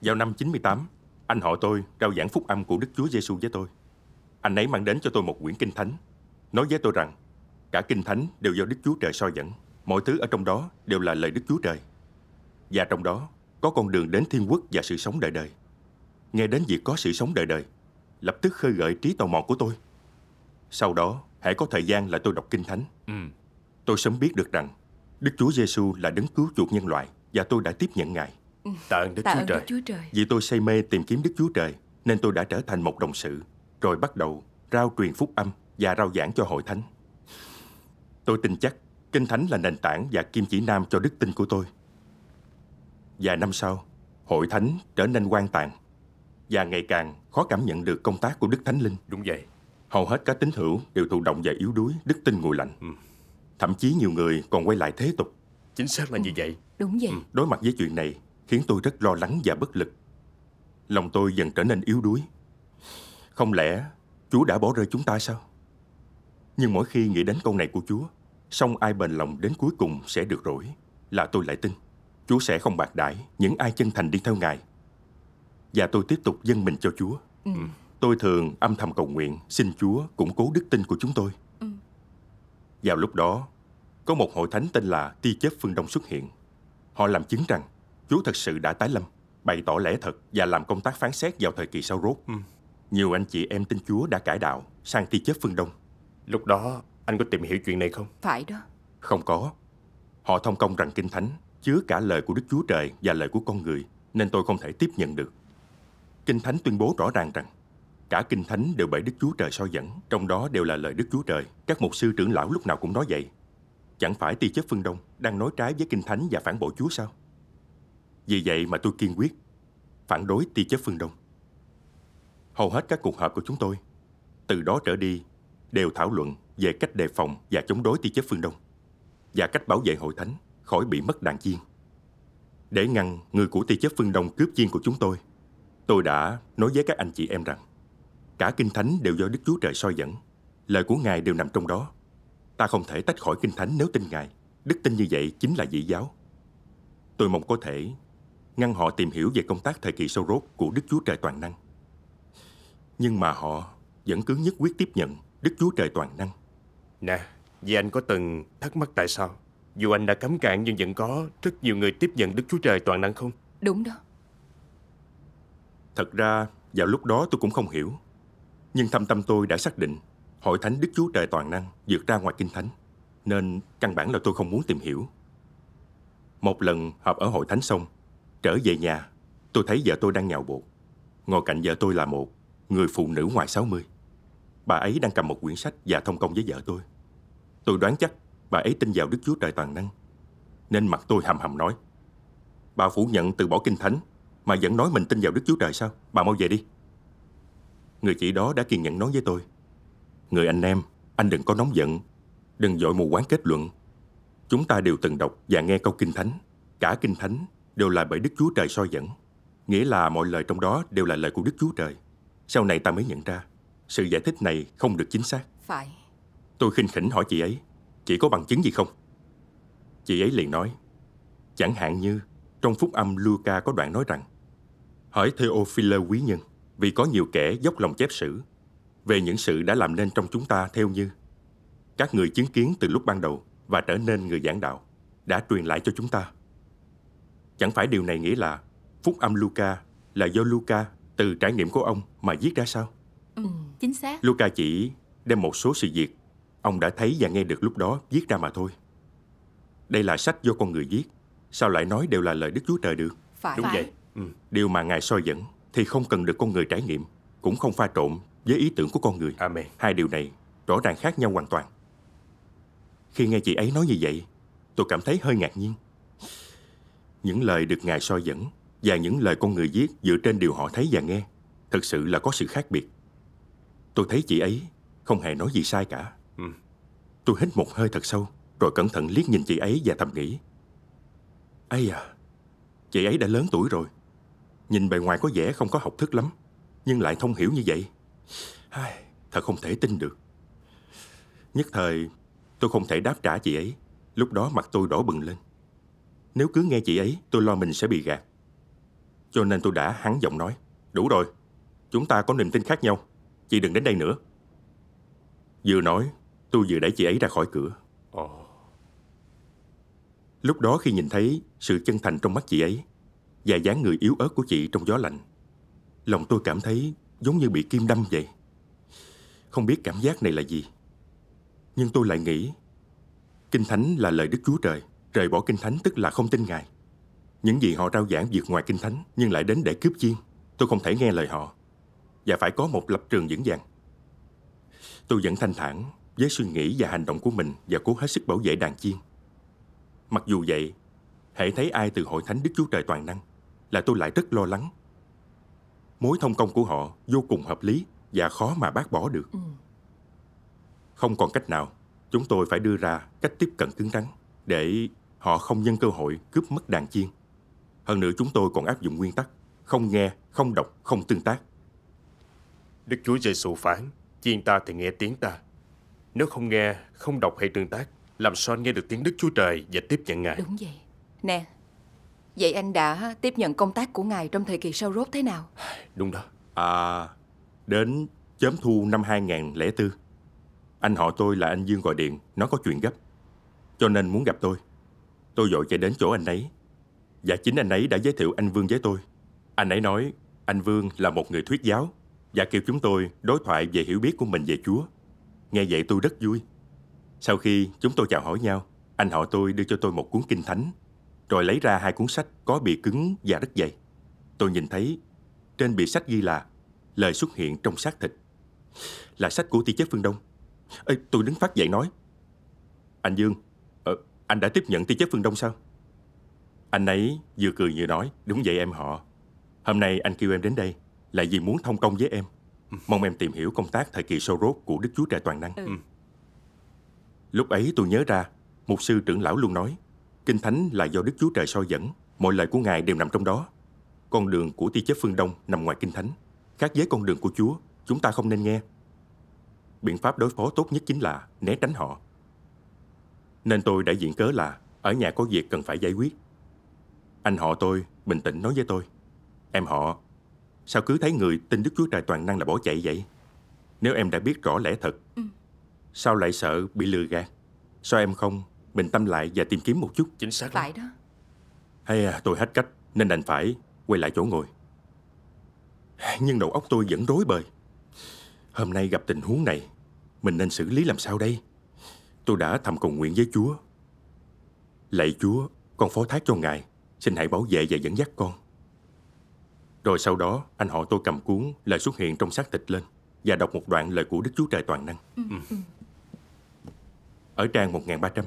Vào năm 98, anh họ tôi rao giảng phúc âm của Đức Chúa Giêsu với tôi. Anh ấy mang đến cho tôi một quyển kinh thánh, nói với tôi rằng cả kinh thánh đều do Đức Chúa Trời soi dẫn, mọi thứ ở trong đó đều là lời Đức Chúa Trời. Và trong đó có con đường đến thiên quốc và sự sống đời đời. Nghe đến việc có sự sống đời đời, lập tức khơi gợi trí tò mò của tôi. Sau đó, hãy có thời gian lại tôi đọc kinh thánh. Ừ. Tôi sớm biết được rằng Đức Chúa Giêsu là đấng cứu chuộc nhân loại và tôi đã tiếp nhận Ngài. Tạ ơn Đức Tạ Chúa ơn Trời. Đức Chúa Trời. Vì tôi say mê tìm kiếm Đức Chúa Trời nên tôi đã trở thành một đồng sự, rồi bắt đầu rao truyền phúc âm và rao giảng cho hội thánh. Tôi tin chắc Kinh Thánh là nền tảng và kim chỉ nam cho đức tin của tôi. Và năm sau, hội thánh trở nên quan tàn và ngày càng khó cảm nhận được công tác của Đức Thánh Linh. Đúng vậy. Hầu hết các tín hữu đều thụ động và yếu đuối, đức tin nguội lạnh. Ừ. Thậm chí nhiều người còn quay lại thế tục. Chính xác là như vậy. Đúng vậy. Ừ. Đối mặt với chuyện này, khiến tôi rất lo lắng và bất lực. Lòng tôi dần trở nên yếu đuối. Không lẽ Chúa đã bỏ rơi chúng ta sao? Nhưng mỗi khi nghĩ đến câu này của Chúa, song ai bền lòng đến cuối cùng sẽ được rỗi, là tôi lại tin. Chúa sẽ không bạc đãi những ai chân thành đi theo Ngài. Và tôi tiếp tục dâng mình cho Chúa. Ừ. Tôi thường âm thầm cầu nguyện xin Chúa củng cố đức tin của chúng tôi. Ừ. Vào lúc đó, có một hội thánh tên là Ti Chép Phương Đông xuất hiện. Họ làm chứng rằng chú thật sự đã tái lâm, bày tỏ lẽ thật và làm công tác phán xét vào thời kỳ sau rốt. Ừ. Nhiều anh chị em tin Chúa đã cải đạo sang ti chép phương Đông. Lúc đó anh có tìm hiểu chuyện này không? Phải đó. Không có. Họ thông công rằng Kinh Thánh chứa cả lời của Đức Chúa Trời và lời của con người nên tôi không thể tiếp nhận được. Kinh Thánh tuyên bố rõ ràng rằng cả Kinh Thánh đều bởi Đức Chúa Trời soi dẫn, trong đó đều là lời Đức Chúa Trời. Các mục sư trưởng lão lúc nào cũng nói vậy. Chẳng phải ti chép phương Đông đang nói trái với Kinh Thánh và phản bội Chúa sao? Vì vậy mà tôi kiên quyết phản đối tia chớp phương Đông. Hầu hết các cuộc họp của chúng tôi, từ đó trở đi, đều thảo luận về cách đề phòng và chống đối tia chớp phương Đông và cách bảo vệ hội thánh khỏi bị mất đạn chiên. Để ngăn người của tia chớp phương Đông cướp chiên của chúng tôi, tôi đã nói với các anh chị em rằng cả kinh thánh đều do Đức Chúa Trời soi dẫn, lời của Ngài đều nằm trong đó. Ta không thể tách khỏi kinh thánh nếu tin Ngài. Đức tin như vậy chính là dị giáo. Tôi mong có thể ngăn họ tìm hiểu về công tác thời kỳ sâu rốt của Đức Chúa Trời Toàn Năng. Nhưng mà họ vẫn cứ nhất quyết tiếp nhận Đức Chúa Trời Toàn Năng. Nè, vì anh có từng thắc mắc tại sao? Dù anh đã cấm cản nhưng vẫn có rất nhiều người tiếp nhận Đức Chúa Trời Toàn Năng không? Đúng đó. Thật ra, vào lúc đó tôi cũng không hiểu. Nhưng thâm tâm tôi đã xác định Hội Thánh Đức Chúa Trời Toàn Năng vượt ra ngoài Kinh Thánh. Nên căn bản là tôi không muốn tìm hiểu. Một lần họp ở Hội Thánh xong, Trở về nhà, tôi thấy vợ tôi đang nhào bột. Ngồi cạnh vợ tôi là một người phụ nữ ngoài 60. Bà ấy đang cầm một quyển sách và thông công với vợ tôi. Tôi đoán chắc bà ấy tin vào Đức Chúa Trời Toàn Năng. Nên mặt tôi hầm hầm nói. Bà phủ nhận từ bỏ kinh thánh mà vẫn nói mình tin vào Đức Chúa Trời sao? Bà mau về đi. Người chị đó đã kiên nhẫn nói với tôi. Người anh em, anh đừng có nóng giận. Đừng dội mù quáng kết luận. Chúng ta đều từng đọc và nghe câu kinh thánh. Cả kinh thánh đều là bởi Đức Chúa Trời soi dẫn. Nghĩa là mọi lời trong đó đều là lời của Đức Chúa Trời. Sau này ta mới nhận ra, sự giải thích này không được chính xác. Phải. Tôi khinh khỉnh hỏi chị ấy, chị có bằng chứng gì không? Chị ấy liền nói, chẳng hạn như trong phúc âm Luca có đoạn nói rằng, hỏi Theophile quý nhân, vì có nhiều kẻ dốc lòng chép sử về những sự đã làm nên trong chúng ta theo như các người chứng kiến từ lúc ban đầu và trở nên người giảng đạo đã truyền lại cho chúng ta Chẳng phải điều này nghĩa là phúc âm Luca là do Luca từ trải nghiệm của ông mà viết ra sao? Ừ, chính xác. Luca chỉ đem một số sự việc ông đã thấy và nghe được lúc đó viết ra mà thôi. Đây là sách do con người viết, sao lại nói đều là lời Đức Chúa Trời được? Phải. Đúng phải. vậy. Ừ. Điều mà Ngài soi dẫn thì không cần được con người trải nghiệm, cũng không pha trộn với ý tưởng của con người. Amen. Hai điều này rõ ràng khác nhau hoàn toàn. Khi nghe chị ấy nói như vậy, tôi cảm thấy hơi ngạc nhiên. Những lời được Ngài soi dẫn và những lời con người viết dựa trên điều họ thấy và nghe thật sự là có sự khác biệt. Tôi thấy chị ấy không hề nói gì sai cả. Ừ. Tôi hít một hơi thật sâu rồi cẩn thận liếc nhìn chị ấy và thầm nghĩ. Ây à, chị ấy đã lớn tuổi rồi. Nhìn bề ngoài có vẻ không có học thức lắm nhưng lại thông hiểu như vậy. Ai, thật không thể tin được. Nhất thời, tôi không thể đáp trả chị ấy. Lúc đó mặt tôi đỏ bừng lên. Nếu cứ nghe chị ấy, tôi lo mình sẽ bị gạt. Cho nên tôi đã hắn giọng nói. Đủ rồi, chúng ta có niềm tin khác nhau. Chị đừng đến đây nữa. Vừa nói, tôi vừa đẩy chị ấy ra khỏi cửa. Ờ. Lúc đó khi nhìn thấy sự chân thành trong mắt chị ấy và dáng người yếu ớt của chị trong gió lạnh, lòng tôi cảm thấy giống như bị kim đâm vậy. Không biết cảm giác này là gì. Nhưng tôi lại nghĩ, Kinh Thánh là lời Đức Chúa Trời. Rời bỏ Kinh Thánh tức là không tin Ngài. Những gì họ rao giảng vượt ngoài Kinh Thánh nhưng lại đến để cướp chiên. Tôi không thể nghe lời họ. Và phải có một lập trường vững vàng. Tôi vẫn thanh thản với suy nghĩ và hành động của mình và cố hết sức bảo vệ đàn chiên. Mặc dù vậy, hãy thấy ai từ hội thánh Đức Chúa Trời Toàn Năng là tôi lại rất lo lắng. Mối thông công của họ vô cùng hợp lý và khó mà bác bỏ được. Ừ. Không còn cách nào, chúng tôi phải đưa ra cách tiếp cận cứng rắn để họ không nhân cơ hội cướp mất đàn chiên. Hơn nữa chúng tôi còn áp dụng nguyên tắc không nghe, không đọc, không tương tác. Đức Chúa Giêsu phán, chiên ta thì nghe tiếng ta. Nếu không nghe, không đọc hay tương tác, làm sao anh nghe được tiếng Đức Chúa Trời và tiếp nhận Ngài? Đúng vậy. Nè, vậy anh đã tiếp nhận công tác của Ngài trong thời kỳ sau rốt thế nào? Đúng đó. À, đến chớm thu năm 2004, anh họ tôi là anh Dương gọi điện, nó có chuyện gấp. Cho nên muốn gặp tôi Tôi vội chạy đến chỗ anh ấy Và chính anh ấy đã giới thiệu anh Vương với tôi Anh ấy nói anh Vương là một người thuyết giáo Và kêu chúng tôi đối thoại về hiểu biết của mình về Chúa Nghe vậy tôi rất vui Sau khi chúng tôi chào hỏi nhau Anh họ tôi đưa cho tôi một cuốn kinh thánh Rồi lấy ra hai cuốn sách có bìa cứng và rất dày Tôi nhìn thấy trên bìa sách ghi là Lời xuất hiện trong xác thịt Là sách của tia Chết phương Đông Ê, Tôi đứng phát dậy nói Anh Dương anh đã tiếp nhận tia chất phương Đông sao? Anh ấy vừa cười vừa nói, đúng vậy em họ. Hôm nay anh kêu em đến đây là vì muốn thông công với em. Mong em tìm hiểu công tác thời kỳ sâu rốt của Đức Chúa Trời Toàn Năng. Ừ. ừ. Lúc ấy tôi nhớ ra, mục sư trưởng lão luôn nói, Kinh Thánh là do Đức Chúa Trời soi dẫn, mọi lời của Ngài đều nằm trong đó. Con đường của tia chớp phương Đông nằm ngoài Kinh Thánh. Khác với con đường của Chúa, chúng ta không nên nghe. Biện pháp đối phó tốt nhất chính là né tránh họ, nên tôi đã diễn cớ là ở nhà có việc cần phải giải quyết. Anh họ tôi bình tĩnh nói với tôi. Em họ, sao cứ thấy người tin Đức Chúa Trời toàn năng là bỏ chạy vậy? Nếu em đã biết rõ lẽ thật, ừ. sao lại sợ bị lừa gạt? Sao em không bình tâm lại và tìm kiếm một chút? Chính xác Phải đó. Hay à, tôi hết cách nên đành phải quay lại chỗ ngồi. Nhưng đầu óc tôi vẫn rối bời. Hôm nay gặp tình huống này, mình nên xử lý làm sao đây? tôi đã thầm cầu nguyện với Chúa. Lạy Chúa, con phó thác cho Ngài, xin hãy bảo vệ và dẫn dắt con. Rồi sau đó, anh họ tôi cầm cuốn lời xuất hiện trong xác thịt lên và đọc một đoạn lời của Đức Chúa Trời Toàn Năng. Ừ. Ừ. Ở trang 1300.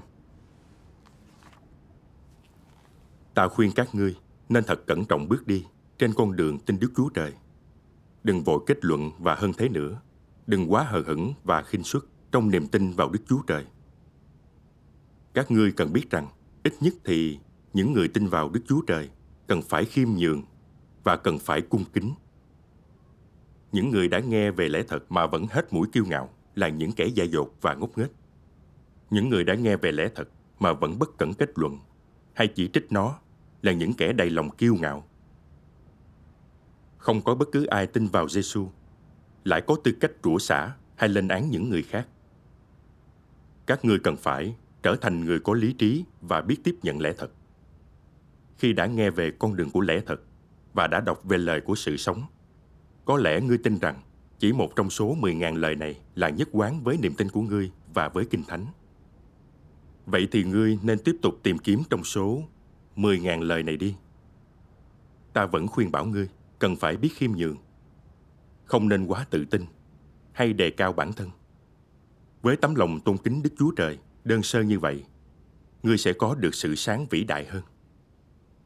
Ta khuyên các ngươi nên thật cẩn trọng bước đi trên con đường tin Đức Chúa Trời. Đừng vội kết luận và hơn thế nữa. Đừng quá hờ hững và khinh suất trong niềm tin vào Đức Chúa Trời. Các ngươi cần biết rằng, ít nhất thì những người tin vào Đức Chúa Trời cần phải khiêm nhường và cần phải cung kính. Những người đã nghe về lẽ thật mà vẫn hết mũi kiêu ngạo là những kẻ dại dột và ngốc nghếch. Những người đã nghe về lẽ thật mà vẫn bất cẩn kết luận hay chỉ trích nó là những kẻ đầy lòng kiêu ngạo. Không có bất cứ ai tin vào Giêsu lại có tư cách rủa xả hay lên án những người khác. Các ngươi cần phải trở thành người có lý trí và biết tiếp nhận lẽ thật. Khi đã nghe về con đường của lẽ thật và đã đọc về lời của sự sống, có lẽ ngươi tin rằng chỉ một trong số 10.000 lời này là nhất quán với niềm tin của ngươi và với Kinh Thánh. Vậy thì ngươi nên tiếp tục tìm kiếm trong số 10.000 lời này đi. Ta vẫn khuyên bảo ngươi cần phải biết khiêm nhường. Không nên quá tự tin hay đề cao bản thân. Với tấm lòng tôn kính Đức Chúa Trời – đơn sơ như vậy, ngươi sẽ có được sự sáng vĩ đại hơn.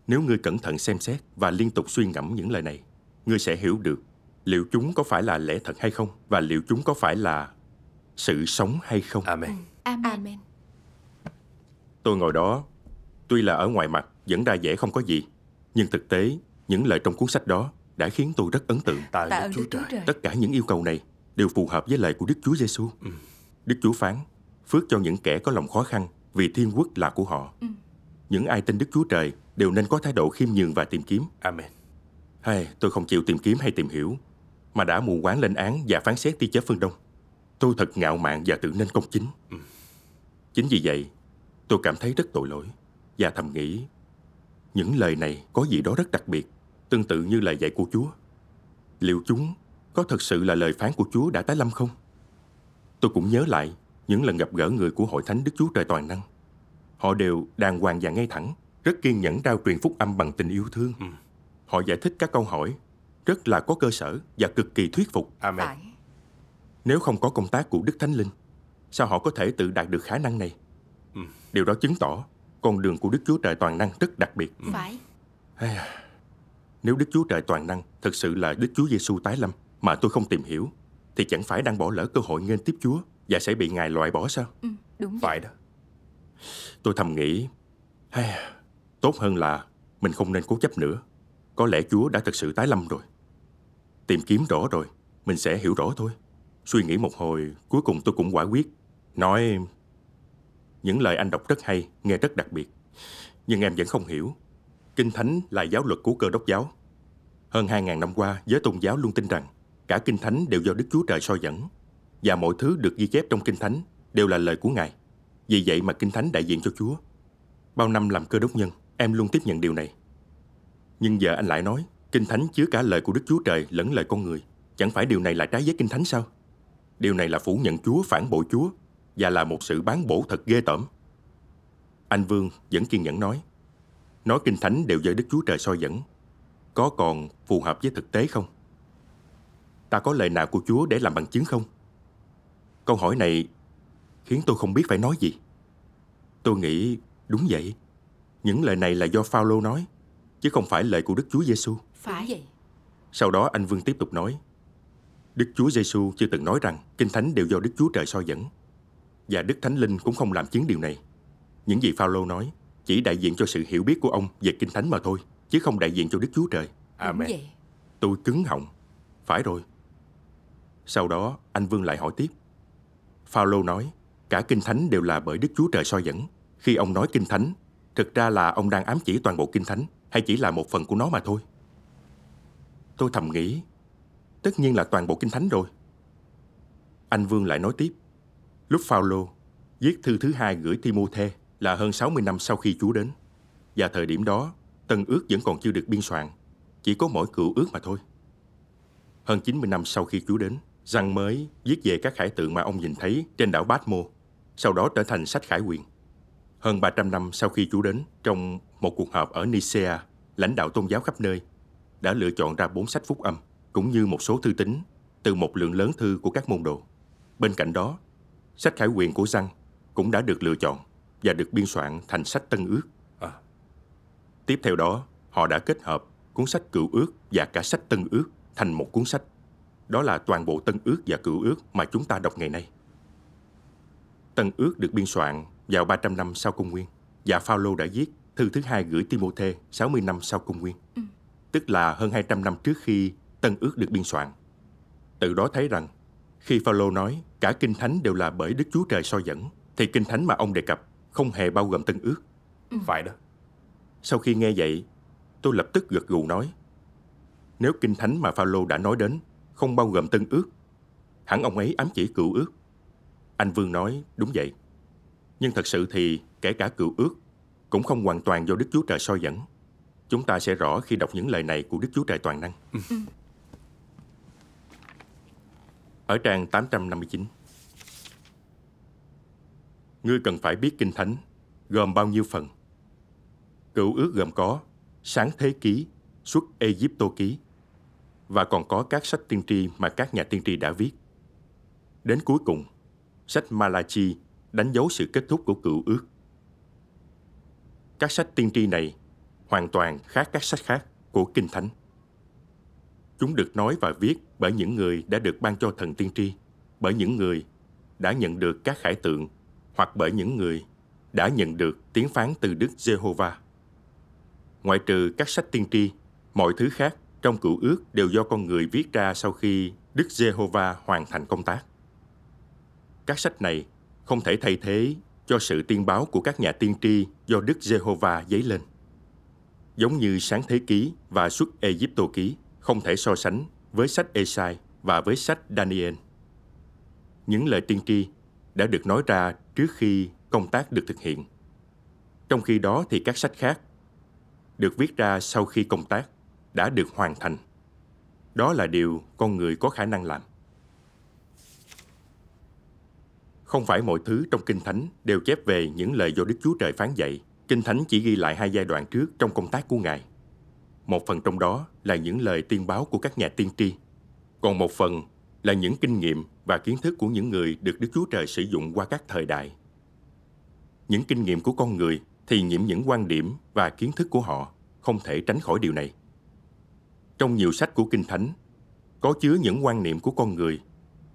Nếu ngươi cẩn thận xem xét và liên tục suy ngẫm những lời này, ngươi sẽ hiểu được liệu chúng có phải là lẽ thật hay không và liệu chúng có phải là sự sống hay không. Amen. Ừ, amen. Tôi ngồi đó, tuy là ở ngoài mặt vẫn ra vẻ không có gì, nhưng thực tế những lời trong cuốn sách đó đã khiến tôi rất ấn tượng. Tạ ơn Chúa Trời. Tất cả những yêu cầu này đều phù hợp với lời của Đức Chúa Giêsu. Ừ. Đức Chúa phán: phước cho những kẻ có lòng khó khăn vì thiên quốc là của họ. Ừ. Những ai tin Đức Chúa Trời đều nên có thái độ khiêm nhường và tìm kiếm. Amen. Hay, tôi không chịu tìm kiếm hay tìm hiểu, mà đã mù quáng lên án và phán xét tia chớp phương Đông. Tôi thật ngạo mạn và tự nên công chính. Ừ. Chính vì vậy, tôi cảm thấy rất tội lỗi và thầm nghĩ những lời này có gì đó rất đặc biệt, tương tự như lời dạy của Chúa. Liệu chúng có thật sự là lời phán của Chúa đã tái lâm không? Tôi cũng nhớ lại những lần gặp gỡ người của hội thánh Đức Chúa Trời Toàn Năng. Họ đều đàng hoàng và ngay thẳng, rất kiên nhẫn trao truyền phúc âm bằng tình yêu thương. Ừ. Họ giải thích các câu hỏi rất là có cơ sở và cực kỳ thuyết phục. Amen. Nếu không có công tác của Đức Thánh Linh, sao họ có thể tự đạt được khả năng này? Ừ. Điều đó chứng tỏ con đường của Đức Chúa Trời Toàn Năng rất đặc biệt. Ừ. Nếu Đức Chúa Trời Toàn Năng thực sự là Đức Chúa Giêsu tái lâm mà tôi không tìm hiểu, thì chẳng phải đang bỏ lỡ cơ hội nghênh tiếp Chúa và sẽ bị ngài loại bỏ sao ừ, Đúng vậy. Phải đó Tôi thầm nghĩ hay, Tốt hơn là mình không nên cố chấp nữa Có lẽ Chúa đã thật sự tái lâm rồi Tìm kiếm rõ rồi Mình sẽ hiểu rõ thôi Suy nghĩ một hồi Cuối cùng tôi cũng quả quyết Nói Những lời anh đọc rất hay Nghe rất đặc biệt Nhưng em vẫn không hiểu Kinh Thánh là giáo luật của cơ đốc giáo hơn 2.000 năm qua, giới tôn giáo luôn tin rằng cả Kinh Thánh đều do Đức Chúa Trời soi dẫn và mọi thứ được ghi chép trong Kinh Thánh đều là lời của Ngài. Vì vậy mà Kinh Thánh đại diện cho Chúa. Bao năm làm cơ đốc nhân, em luôn tiếp nhận điều này. Nhưng giờ anh lại nói, Kinh Thánh chứa cả lời của Đức Chúa Trời lẫn lời con người. Chẳng phải điều này là trái với Kinh Thánh sao? Điều này là phủ nhận Chúa, phản bội Chúa và là một sự bán bổ thật ghê tởm. Anh Vương vẫn kiên nhẫn nói, nói Kinh Thánh đều do Đức Chúa Trời soi dẫn. Có còn phù hợp với thực tế không? Ta có lời nào của Chúa để làm bằng chứng không? Câu hỏi này khiến tôi không biết phải nói gì. Tôi nghĩ đúng vậy. Những lời này là do Phaolô nói, chứ không phải lời của Đức Chúa Giêsu. Phải vậy. Sau đó anh Vương tiếp tục nói, Đức Chúa Giêsu chưa từng nói rằng kinh thánh đều do Đức Chúa Trời soi dẫn, và Đức Thánh Linh cũng không làm chứng điều này. Những gì Phaolô nói chỉ đại diện cho sự hiểu biết của ông về kinh thánh mà thôi, chứ không đại diện cho Đức Chúa Trời. Amen. Tôi cứng họng. Phải rồi. Sau đó, anh Vương lại hỏi tiếp. Phaolô nói, cả Kinh Thánh đều là bởi Đức Chúa Trời soi dẫn. Khi ông nói Kinh Thánh, thực ra là ông đang ám chỉ toàn bộ Kinh Thánh hay chỉ là một phần của nó mà thôi. Tôi thầm nghĩ, tất nhiên là toàn bộ Kinh Thánh rồi. Anh Vương lại nói tiếp, lúc Phaolô viết thư thứ hai gửi Timôthê là hơn 60 năm sau khi Chúa đến. Và thời điểm đó, Tân ước vẫn còn chưa được biên soạn, chỉ có mỗi cựu ước mà thôi. Hơn 90 năm sau khi Chúa đến, Răng mới viết về các khải tượng mà ông nhìn thấy trên đảo Batmo, sau đó trở thành sách khải quyền. Hơn 300 năm sau khi chú đến, trong một cuộc họp ở Nicaea, lãnh đạo tôn giáo khắp nơi đã lựa chọn ra bốn sách phúc âm cũng như một số thư tín từ một lượng lớn thư của các môn đồ. Bên cạnh đó, sách khải quyền của Răng cũng đã được lựa chọn và được biên soạn thành sách Tân Ước. À. Tiếp theo đó, họ đã kết hợp cuốn sách Cựu Ước và cả sách Tân Ước thành một cuốn sách đó là toàn bộ Tân Ước và Cựu Ước mà chúng ta đọc ngày nay. Tân Ước được biên soạn vào 300 năm sau công nguyên và Phaolô đã viết thư thứ hai gửi Timôthê 60 năm sau công nguyên, ừ. tức là hơn 200 năm trước khi Tân Ước được biên soạn. Từ đó thấy rằng, khi Phaolô nói cả Kinh Thánh đều là bởi Đức Chúa Trời soi dẫn, thì Kinh Thánh mà ông đề cập không hề bao gồm Tân Ước. Ừ. Phải đó. Sau khi nghe vậy, tôi lập tức gật gù nói, nếu Kinh Thánh mà Phaolô đã nói đến không bao gồm tân ước. Hẳn ông ấy ám chỉ cựu ước. Anh Vương nói, đúng vậy. Nhưng thật sự thì kể cả cựu ước cũng không hoàn toàn do Đức Chúa Trời soi dẫn. Chúng ta sẽ rõ khi đọc những lời này của Đức Chúa Trời toàn năng. Ừ. Ừ. Ở trang 859. Ngươi cần phải biết Kinh Thánh gồm bao nhiêu phần. Cựu ước gồm có Sáng Thế Ký, Xuất Egypto Ký, và còn có các sách tiên tri mà các nhà tiên tri đã viết. Đến cuối cùng, sách Malachi đánh dấu sự kết thúc của cựu ước. Các sách tiên tri này hoàn toàn khác các sách khác của Kinh Thánh. Chúng được nói và viết bởi những người đã được ban cho thần tiên tri, bởi những người đã nhận được các khải tượng hoặc bởi những người đã nhận được tiếng phán từ Đức Giê-hô-va. Ngoại trừ các sách tiên tri, mọi thứ khác trong cựu ước đều do con người viết ra sau khi Đức Giê-hô-va hoàn thành công tác. Các sách này không thể thay thế cho sự tiên báo của các nhà tiên tri do Đức Giê-hô-va dấy lên. Giống như Sáng Thế Ký và Xuất Egypto Ký không thể so sánh với sách Esai và với sách Daniel. Những lời tiên tri đã được nói ra trước khi công tác được thực hiện. Trong khi đó thì các sách khác được viết ra sau khi công tác đã được hoàn thành. Đó là điều con người có khả năng làm. Không phải mọi thứ trong Kinh Thánh đều chép về những lời do Đức Chúa Trời phán dạy. Kinh Thánh chỉ ghi lại hai giai đoạn trước trong công tác của Ngài. Một phần trong đó là những lời tiên báo của các nhà tiên tri. Còn một phần là những kinh nghiệm và kiến thức của những người được Đức Chúa Trời sử dụng qua các thời đại. Những kinh nghiệm của con người thì nhiễm những quan điểm và kiến thức của họ không thể tránh khỏi điều này. Trong nhiều sách của Kinh Thánh, có chứa những quan niệm của con người,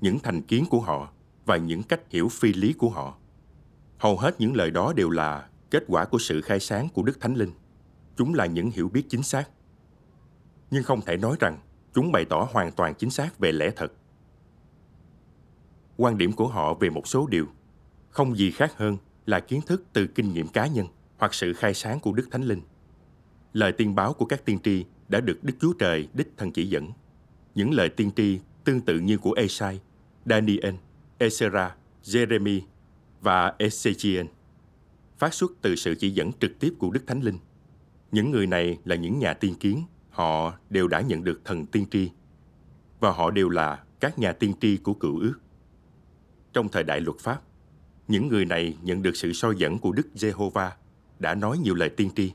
những thành kiến của họ và những cách hiểu phi lý của họ. Hầu hết những lời đó đều là kết quả của sự khai sáng của Đức Thánh Linh. Chúng là những hiểu biết chính xác. Nhưng không thể nói rằng chúng bày tỏ hoàn toàn chính xác về lẽ thật. Quan điểm của họ về một số điều không gì khác hơn là kiến thức từ kinh nghiệm cá nhân hoặc sự khai sáng của Đức Thánh Linh. Lời tiên báo của các tiên tri đã được Đức Chúa Trời đích thân chỉ dẫn. Những lời tiên tri tương tự như của Esai, Daniel, Ezra, Jeremy và Ezechiel phát xuất từ sự chỉ dẫn trực tiếp của Đức Thánh Linh. Những người này là những nhà tiên kiến, họ đều đã nhận được thần tiên tri và họ đều là các nhà tiên tri của cựu ước. Trong thời đại luật pháp, những người này nhận được sự soi dẫn của Đức Jehovah đã nói nhiều lời tiên tri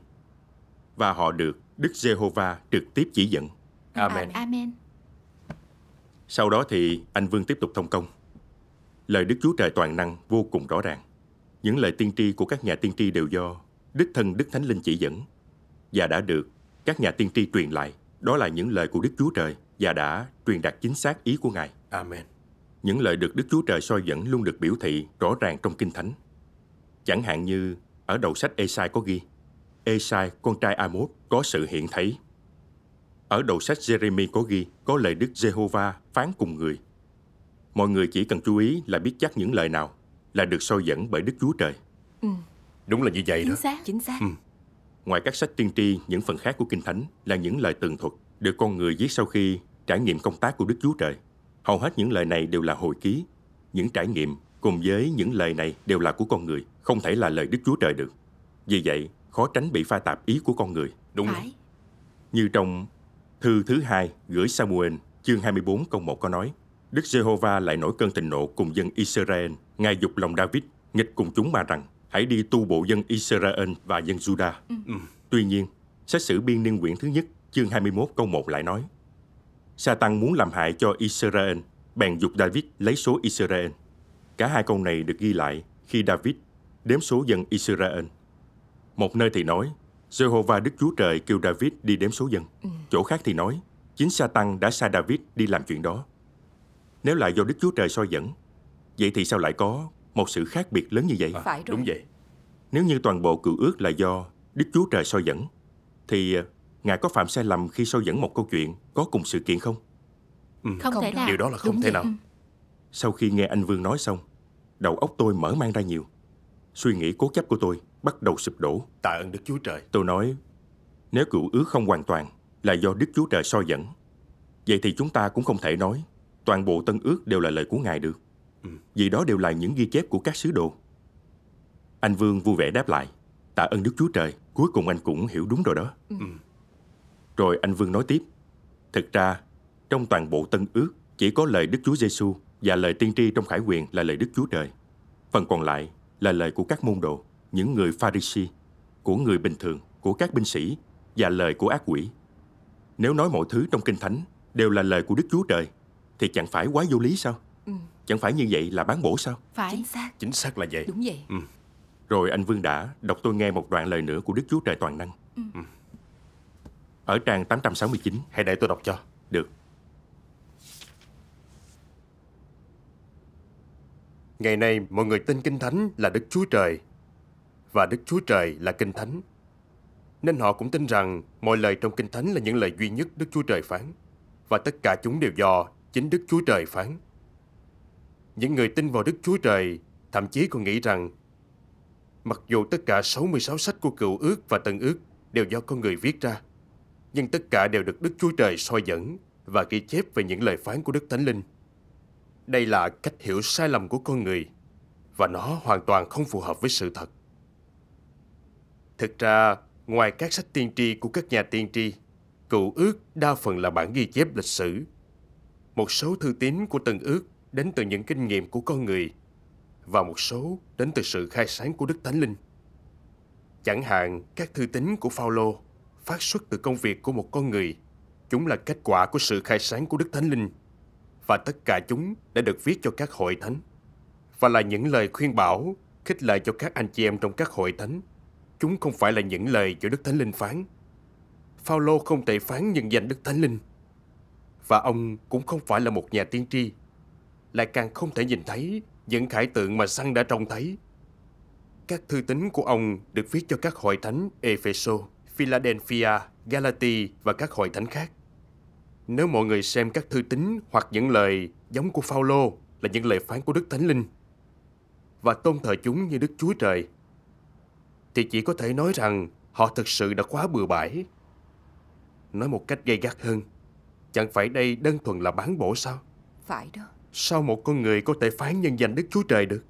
và họ được Đức Giê-hô-va trực tiếp chỉ dẫn. Amen. À, amen. Sau đó thì anh Vương tiếp tục thông công. Lời Đức Chúa Trời toàn năng vô cùng rõ ràng. Những lời tiên tri của các nhà tiên tri đều do Đức Thân Đức Thánh Linh chỉ dẫn và đã được các nhà tiên tri truyền lại. Đó là những lời của Đức Chúa Trời và đã truyền đạt chính xác ý của Ngài. Amen. Những lời được Đức Chúa Trời soi dẫn luôn được biểu thị rõ ràng trong Kinh Thánh. Chẳng hạn như ở đầu sách Esai có ghi Esai, con trai Amos, có sự hiện thấy. Ở đầu sách Jeremy có ghi có lời Đức Jehovah phán cùng người. Mọi người chỉ cần chú ý là biết chắc những lời nào là được soi dẫn bởi Đức Chúa Trời. Ừ. Đúng là như vậy chính đó. Xác. Chính xác. Ừ. Ngoài các sách tiên tri, những phần khác của Kinh Thánh là những lời tường thuật được con người viết sau khi trải nghiệm công tác của Đức Chúa Trời. Hầu hết những lời này đều là hồi ký. Những trải nghiệm cùng với những lời này đều là của con người, không thể là lời Đức Chúa Trời được. Vì vậy, khó tránh bị pha tạp ý của con người. Đúng không? Như trong thư thứ hai gửi Samuel, chương 24 câu 1 có nói, Đức Giê-hô-va lại nổi cơn thịnh nộ cùng dân Israel, ngài dục lòng David, nghịch cùng chúng mà rằng, hãy đi tu bộ dân Israel và dân Judah. Ừ. ừ. Tuy nhiên, sách sử biên niên quyển thứ nhất, chương 21 câu 1 lại nói, Satan muốn làm hại cho Israel, bèn dục David lấy số Israel. Cả hai câu này được ghi lại khi David đếm số dân Israel một nơi thì nói, Jehovah Đức Chúa Trời kêu David đi đếm số dân. Ừ. Chỗ khác thì nói, chính Satan đã sai David đi làm chuyện đó. Nếu lại do Đức Chúa Trời soi dẫn, vậy thì sao lại có một sự khác biệt lớn như vậy? À, Phải rồi. Đúng vậy. Nếu như toàn bộ cựu ước là do Đức Chúa Trời soi dẫn, thì ờ, Ngài có phạm sai lầm khi soi dẫn một câu chuyện có cùng sự kiện không? Ừ. Không, không thể nào. Điều đó là không đúng thể vậy. nào. Ừ. Sau khi nghe anh Vương nói xong, đầu óc tôi mở mang ra nhiều. Suy nghĩ cố chấp của tôi bắt đầu sụp đổ. Tạ ơn Đức Chúa Trời. Tôi nói, nếu cựu ước không hoàn toàn là do Đức Chúa Trời soi dẫn, vậy thì chúng ta cũng không thể nói toàn bộ tân ước đều là lời của Ngài được. Ừ. Vì đó đều là những ghi chép của các sứ đồ. Anh Vương vui vẻ đáp lại, tạ ơn Đức Chúa Trời, cuối cùng anh cũng hiểu đúng rồi đó. Ừ. ừ. Rồi anh Vương nói tiếp, thực ra trong toàn bộ tân ước chỉ có lời Đức Chúa Giêsu và lời tiên tri trong Khải Quyền là lời Đức Chúa Trời. Phần còn lại là lời của các môn đồ những người Pharisee của người bình thường, của các binh sĩ và lời của ác quỷ. Nếu nói mọi thứ trong Kinh Thánh đều là lời của Đức Chúa Trời, thì chẳng phải quá vô lý sao? Ừ. Chẳng phải như vậy là bán bổ sao? Phải. Chính xác. Chính xác là vậy. Đúng vậy. Ừ. Rồi anh Vương đã đọc tôi nghe một đoạn lời nữa của Đức Chúa Trời Toàn Năng. Ừ. ừ. Ở trang 869. Hãy để tôi đọc cho. Được. Ngày nay, mọi người tin Kinh Thánh là Đức Chúa Trời và Đức Chúa Trời là Kinh Thánh. Nên họ cũng tin rằng mọi lời trong Kinh Thánh là những lời duy nhất Đức Chúa Trời phán và tất cả chúng đều do chính Đức Chúa Trời phán. Những người tin vào Đức Chúa Trời thậm chí còn nghĩ rằng mặc dù tất cả 66 sách của cựu ước và tân ước đều do con người viết ra, nhưng tất cả đều được Đức Chúa Trời soi dẫn và ghi chép về những lời phán của Đức Thánh Linh. Đây là cách hiểu sai lầm của con người và nó hoàn toàn không phù hợp với sự thật. Thực ra, ngoài các sách tiên tri của các nhà tiên tri, cựu ước đa phần là bản ghi chép lịch sử. Một số thư tín của từng ước đến từ những kinh nghiệm của con người và một số đến từ sự khai sáng của Đức Thánh Linh. Chẳng hạn, các thư tín của Phaolô phát xuất từ công việc của một con người. Chúng là kết quả của sự khai sáng của Đức Thánh Linh và tất cả chúng đã được viết cho các hội thánh và là những lời khuyên bảo khích lệ cho các anh chị em trong các hội thánh Chúng không phải là những lời do Đức Thánh Linh phán. Phaolô không thể phán nhân danh Đức Thánh Linh. Và ông cũng không phải là một nhà tiên tri, lại càng không thể nhìn thấy những khải tượng mà Săn đã trông thấy. Các thư tín của ông được viết cho các hội thánh Epheso, Philadelphia, Galati và các hội thánh khác. Nếu mọi người xem các thư tín hoặc những lời giống của Phaolô là những lời phán của Đức Thánh Linh và tôn thờ chúng như Đức Chúa Trời, thì chỉ có thể nói rằng họ thực sự đã quá bừa bãi. Nói một cách gay gắt hơn, chẳng phải đây đơn thuần là bán bổ sao? Phải đó. Sao một con người có thể phán nhân danh Đức Chúa Trời được?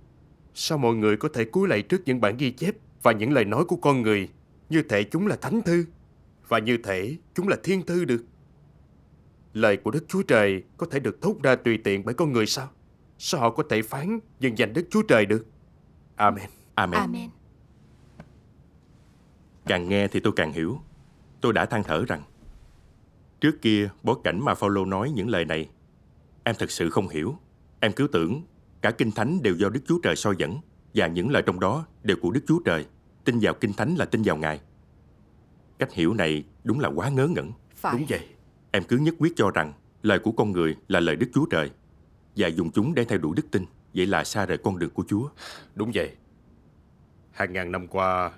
Sao mọi người có thể cúi lạy trước những bản ghi chép và những lời nói của con người như thể chúng là thánh thư và như thể chúng là thiên thư được? Lời của Đức Chúa Trời có thể được thốt ra tùy tiện bởi con người sao? Sao họ có thể phán nhân danh Đức Chúa Trời được? Amen. Amen. Amen. Càng nghe thì tôi càng hiểu. Tôi đã than thở rằng Trước kia, bối cảnh mà Phaolô nói những lời này, em thật sự không hiểu. Em cứ tưởng cả Kinh Thánh đều do Đức Chúa Trời soi dẫn và những lời trong đó đều của Đức Chúa Trời. Tin vào Kinh Thánh là tin vào Ngài. Cách hiểu này đúng là quá ngớ ngẩn. Phải. Đúng vậy. Em cứ nhất quyết cho rằng lời của con người là lời Đức Chúa Trời và dùng chúng để theo đuổi đức tin. Vậy là xa rời con đường của Chúa. Đúng vậy. Hàng ngàn năm qua,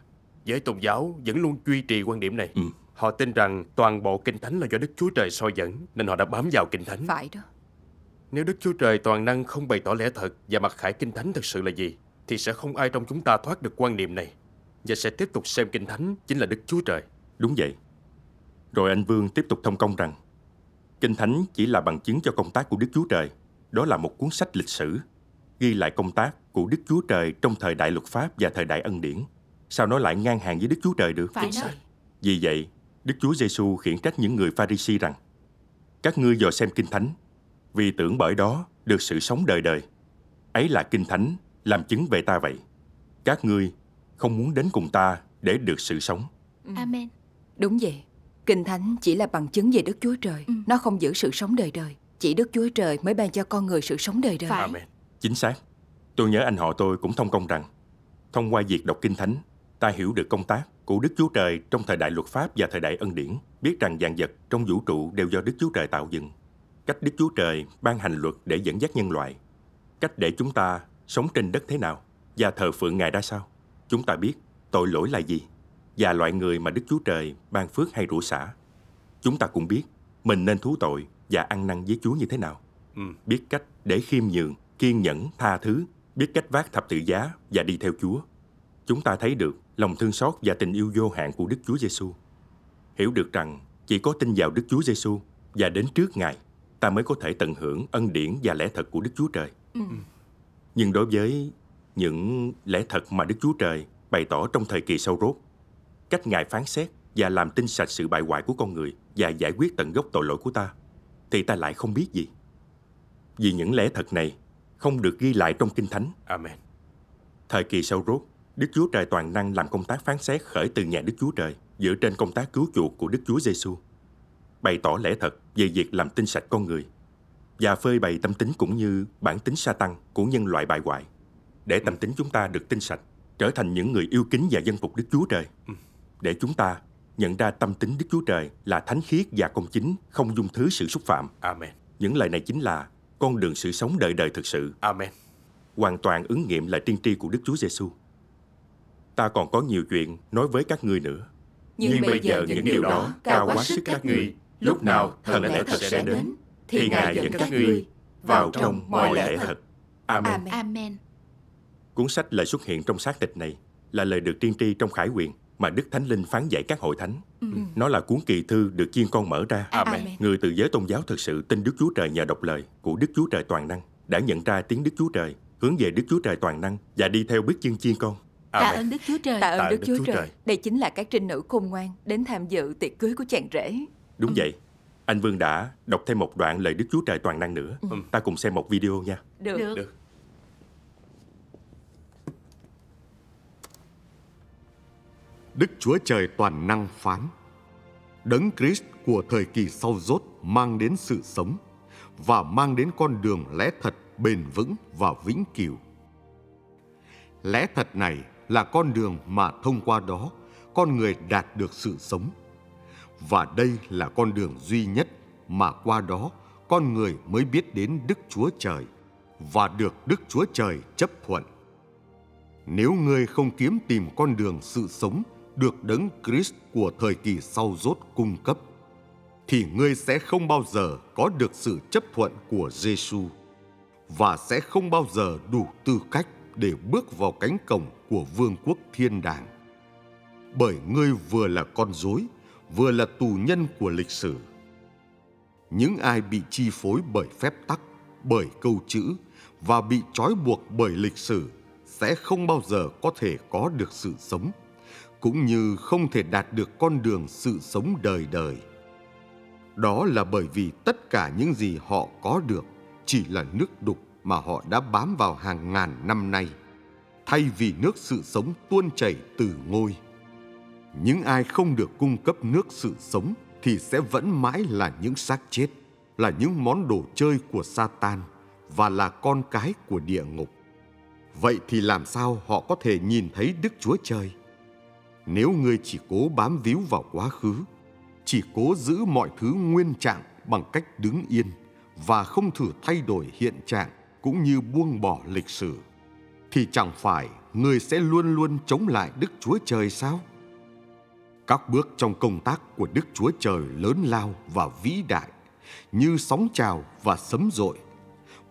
giới tôn giáo vẫn luôn duy trì quan điểm này. Ừ. Họ tin rằng toàn bộ kinh thánh là do Đức Chúa Trời soi dẫn nên họ đã bám vào kinh thánh. Phải đó. Nếu Đức Chúa Trời toàn năng không bày tỏ lẽ thật và mặc khải kinh thánh thật sự là gì, thì sẽ không ai trong chúng ta thoát được quan niệm này và sẽ tiếp tục xem kinh thánh chính là Đức Chúa Trời. Đúng vậy. Rồi anh Vương tiếp tục thông công rằng Kinh Thánh chỉ là bằng chứng cho công tác của Đức Chúa Trời. Đó là một cuốn sách lịch sử, ghi lại công tác của Đức Chúa Trời trong thời đại luật pháp và thời đại ân điển sao nó lại ngang hàng với Đức Chúa Trời được? Phải đó. Vì vậy, Đức Chúa Giêsu khiển trách những người Pharisee rằng: Các ngươi dò xem Kinh Thánh, vì tưởng bởi đó được sự sống đời đời. Ấy là Kinh Thánh làm chứng về ta vậy. Các ngươi không muốn đến cùng ta để được sự sống. Ừ. Amen. Đúng vậy. Kinh Thánh chỉ là bằng chứng về Đức Chúa Trời. Ừ. Nó không giữ sự sống đời đời. Chỉ Đức Chúa Trời mới ban cho con người sự sống đời đời. Phải. Amen. Chính xác. Tôi nhớ anh họ tôi cũng thông công rằng, thông qua việc đọc Kinh Thánh, ta hiểu được công tác của Đức Chúa Trời trong thời đại luật pháp và thời đại ân điển, biết rằng dạng vật trong vũ trụ đều do Đức Chúa Trời tạo dựng. Cách Đức Chúa Trời ban hành luật để dẫn dắt nhân loại, cách để chúng ta sống trên đất thế nào và thờ phượng Ngài ra sao. Chúng ta biết tội lỗi là gì và loại người mà Đức Chúa Trời ban phước hay rủa xả. Chúng ta cũng biết mình nên thú tội và ăn năn với Chúa như thế nào. Ừ. Biết cách để khiêm nhường, kiên nhẫn, tha thứ, biết cách vác thập tự giá và đi theo Chúa chúng ta thấy được lòng thương xót và tình yêu vô hạn của Đức Chúa Giêsu. Hiểu được rằng chỉ có tin vào Đức Chúa Giêsu và đến trước Ngài, ta mới có thể tận hưởng ân điển và lẽ thật của Đức Chúa Trời. Ừ. Nhưng đối với những lẽ thật mà Đức Chúa Trời bày tỏ trong thời kỳ sâu rốt, cách Ngài phán xét và làm tinh sạch sự bại hoại của con người và giải quyết tận gốc tội lỗi của ta, thì ta lại không biết gì. Vì những lẽ thật này không được ghi lại trong Kinh Thánh. Amen. Thời kỳ sâu rốt Đức Chúa Trời toàn năng làm công tác phán xét khởi từ nhà Đức Chúa Trời dựa trên công tác cứu chuộc của Đức Chúa Giêsu, bày tỏ lẽ thật về việc làm tinh sạch con người và phơi bày tâm tính cũng như bản tính sa tăng của nhân loại bại hoại để tâm tính chúng ta được tinh sạch trở thành những người yêu kính và dân phục Đức Chúa Trời để chúng ta nhận ra tâm tính Đức Chúa Trời là thánh khiết và công chính, không dung thứ sự xúc phạm. Amen. Những lời này chính là con đường sự sống đời đời thực sự. Amen. Hoàn toàn ứng nghiệm lời tiên tri của Đức Chúa Giêsu ta còn có nhiều chuyện nói với các ngươi nữa. Nhưng, Nhưng bây giờ những điều đó cao quá sức các ngươi, lúc nào thần lẽ thật sẽ đến, thì Ngài dẫn các ngươi vào trong mọi lẽ thật. Amen. Amen. Cuốn sách lời xuất hiện trong xác thịt này là lời được tiên tri trong khải quyền mà Đức Thánh Linh phán dạy các hội thánh. Ừ. Nó là cuốn kỳ thư được chiên con mở ra. Amen. Người từ giới tôn giáo thực sự tin Đức Chúa Trời nhờ đọc lời của Đức Chúa Trời toàn năng đã nhận ra tiếng Đức Chúa Trời, hướng về Đức Chúa Trời toàn năng và đi theo bước chân chiên con. Tạ ơn Đức Chúa Trời. Tạ ơn Đức, Chúa, Trời. Đây chính là các trinh nữ khôn ngoan đến tham dự tiệc cưới của chàng rể. Đúng vậy. Anh Vương đã đọc thêm một đoạn lời Đức Chúa Trời toàn năng nữa. Ừ. Ta cùng xem một video nha. Được. Được. Đức Chúa Trời toàn năng phán: Đấng Christ của thời kỳ sau rốt mang đến sự sống và mang đến con đường lẽ thật bền vững và vĩnh cửu. Lẽ thật này là con đường mà thông qua đó con người đạt được sự sống. Và đây là con đường duy nhất mà qua đó con người mới biết đến Đức Chúa Trời và được Đức Chúa Trời chấp thuận. Nếu ngươi không kiếm tìm con đường sự sống được đấng Christ của thời kỳ sau rốt cung cấp, thì ngươi sẽ không bao giờ có được sự chấp thuận của Giêsu và sẽ không bao giờ đủ tư cách để bước vào cánh cổng của vương quốc thiên đàng. Bởi ngươi vừa là con dối vừa là tù nhân của lịch sử. Những ai bị chi phối bởi phép tắc, bởi câu chữ và bị trói buộc bởi lịch sử sẽ không bao giờ có thể có được sự sống, cũng như không thể đạt được con đường sự sống đời đời. Đó là bởi vì tất cả những gì họ có được chỉ là nước đục mà họ đã bám vào hàng ngàn năm nay, thay vì nước sự sống tuôn chảy từ ngôi. Những ai không được cung cấp nước sự sống thì sẽ vẫn mãi là những xác chết, là những món đồ chơi của Satan và là con cái của địa ngục. Vậy thì làm sao họ có thể nhìn thấy Đức Chúa Trời? Nếu ngươi chỉ cố bám víu vào quá khứ, chỉ cố giữ mọi thứ nguyên trạng bằng cách đứng yên và không thử thay đổi hiện trạng cũng như buông bỏ lịch sử thì chẳng phải người sẽ luôn luôn chống lại Đức Chúa Trời sao? Các bước trong công tác của Đức Chúa Trời lớn lao và vĩ đại như sóng trào và sấm dội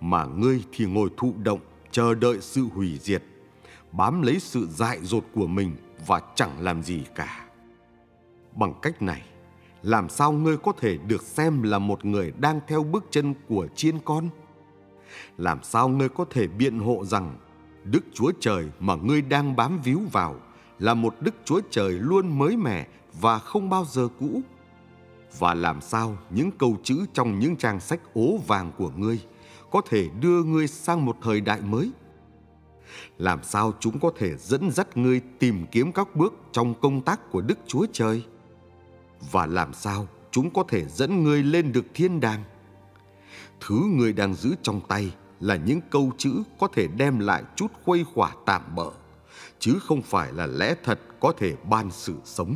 mà ngươi thì ngồi thụ động chờ đợi sự hủy diệt bám lấy sự dại dột của mình và chẳng làm gì cả bằng cách này làm sao ngươi có thể được xem là một người đang theo bước chân của chiên con làm sao ngươi có thể biện hộ rằng Đức Chúa Trời mà ngươi đang bám víu vào là một Đức Chúa Trời luôn mới mẻ và không bao giờ cũ? Và làm sao những câu chữ trong những trang sách ố vàng của ngươi có thể đưa ngươi sang một thời đại mới? Làm sao chúng có thể dẫn dắt ngươi tìm kiếm các bước trong công tác của Đức Chúa Trời? Và làm sao chúng có thể dẫn ngươi lên được thiên đàng? Thứ người đang giữ trong tay là những câu chữ có thể đem lại chút khuây khỏa tạm bỡ, chứ không phải là lẽ thật có thể ban sự sống.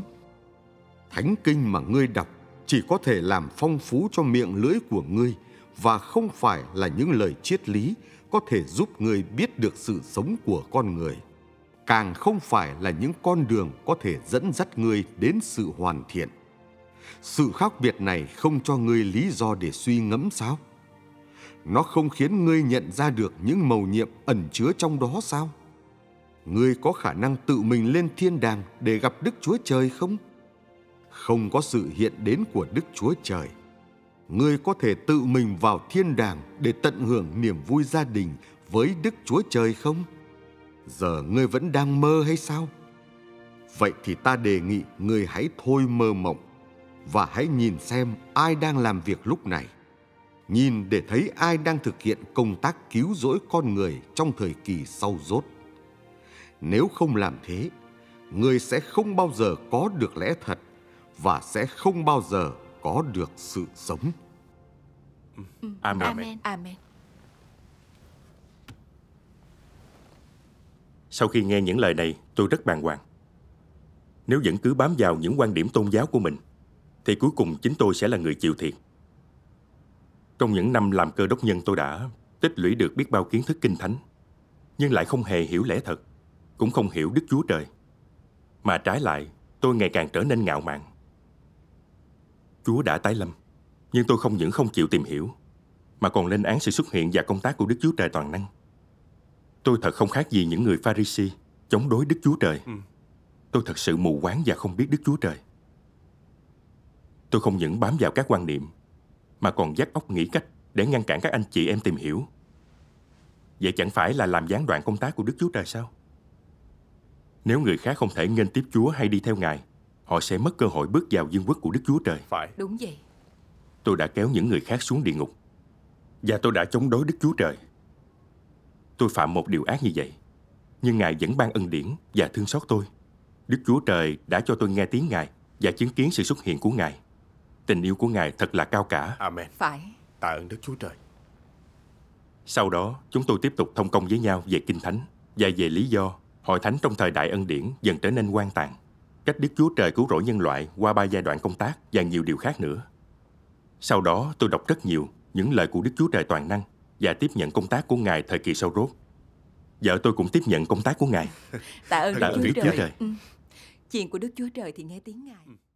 Thánh kinh mà ngươi đọc chỉ có thể làm phong phú cho miệng lưỡi của ngươi và không phải là những lời triết lý có thể giúp ngươi biết được sự sống của con người. Càng không phải là những con đường có thể dẫn dắt ngươi đến sự hoàn thiện. Sự khác biệt này không cho ngươi lý do để suy ngẫm sao? Nó không khiến ngươi nhận ra được những mầu nhiệm ẩn chứa trong đó sao? Ngươi có khả năng tự mình lên thiên đàng để gặp Đức Chúa Trời không? Không có sự hiện đến của Đức Chúa Trời. Ngươi có thể tự mình vào thiên đàng để tận hưởng niềm vui gia đình với Đức Chúa Trời không? Giờ ngươi vẫn đang mơ hay sao? Vậy thì ta đề nghị ngươi hãy thôi mơ mộng và hãy nhìn xem ai đang làm việc lúc này nhìn để thấy ai đang thực hiện công tác cứu rỗi con người trong thời kỳ sau rốt. Nếu không làm thế, người sẽ không bao giờ có được lẽ thật và sẽ không bao giờ có được sự sống. Amen. Amen. Amen. Sau khi nghe những lời này, tôi rất bàng hoàng. Nếu vẫn cứ bám vào những quan điểm tôn giáo của mình, thì cuối cùng chính tôi sẽ là người chịu thiệt. Trong những năm làm cơ đốc nhân tôi đã tích lũy được biết bao kiến thức kinh thánh, nhưng lại không hề hiểu lẽ thật, cũng không hiểu Đức Chúa Trời. Mà trái lại, tôi ngày càng trở nên ngạo mạn. Chúa đã tái lâm, nhưng tôi không những không chịu tìm hiểu, mà còn lên án sự xuất hiện và công tác của Đức Chúa Trời toàn năng. Tôi thật không khác gì những người Pharisee chống đối Đức Chúa Trời. Ừ. Tôi thật sự mù quáng và không biết Đức Chúa Trời. Tôi không những bám vào các quan niệm mà còn dắt óc nghĩ cách để ngăn cản các anh chị em tìm hiểu. Vậy chẳng phải là làm gián đoạn công tác của Đức Chúa Trời sao? Nếu người khác không thể nghênh tiếp Chúa hay đi theo Ngài, họ sẽ mất cơ hội bước vào vương quốc của Đức Chúa Trời. Phải. Đúng vậy. Tôi đã kéo những người khác xuống địa ngục và tôi đã chống đối Đức Chúa Trời. Tôi phạm một điều ác như vậy, nhưng Ngài vẫn ban ân điển và thương xót tôi. Đức Chúa Trời đã cho tôi nghe tiếng Ngài và chứng kiến sự xuất hiện của Ngài. Tình yêu của Ngài thật là cao cả. Amen. Phải. Tạ ơn Đức Chúa Trời. Sau đó, chúng tôi tiếp tục thông công với nhau về Kinh Thánh và về lý do hội thánh trong thời đại ân điển dần trở nên quan tàn, cách Đức Chúa Trời cứu rỗi nhân loại qua ba giai đoạn công tác và nhiều điều khác nữa. Sau đó, tôi đọc rất nhiều những lời của Đức Chúa Trời toàn năng và tiếp nhận công tác của Ngài thời kỳ sau rốt. Vợ tôi cũng tiếp nhận công tác của Ngài. Tạ ơn Đức Chúa Trời. Trời. Ừ. Chuyện của Đức Chúa Trời thì nghe tiếng Ngài. Ừ.